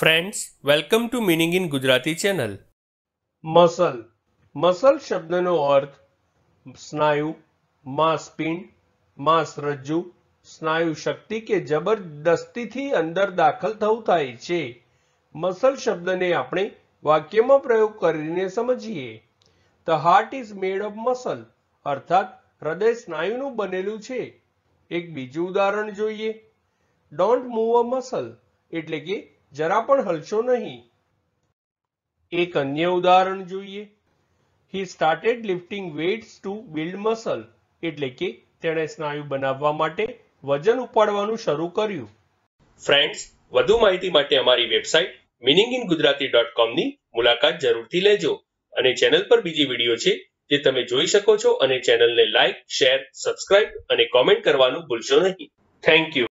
friends welcome to meaning in Gujarati channel muscle muscle શબ્દનો અર્થ સ્નાયુ માંસપિંડ માંસરજ્જુ સ્નાયુ શક્તિ કે જબરદસ્તીથી અંદર દાખલ થવું થાય છે મસલ શબ્દને આપણે વાક્યમાં પ્રયોગ કરીને સમજીએ the heart is made of muscle અર્થાત હૃદય સ્નાયુનું બનેલું છે એક બીજું ઉદાહરણ જોઈએ ડોન્ટ મૂવ અ મસલ એટલે કે જરા પણ હલશો નહીં એક અન્ય ઉદાહરણ જોઈએ he started lifting weights to build muscle એટલે કે તેણે સ્નાયુ બનાવવા માટે વજન ઉપાડવાનું શરૂ કર્યું ફ્રેન્ડ્સ વધુ માહિતી માટે અમારી website meaning in Gujarati dot કોમની મુલાકાત જરૂરથી લેજો અને ચેનલ પર બીજી વિડીયો છે જે તમે જોઈ શકો છો અને ચેનલને લાઇક શેર સબસ્ક્રાઇબ અને કોમેન્ટ કરવાનું ભૂલશો નહીં થેન્ક યુ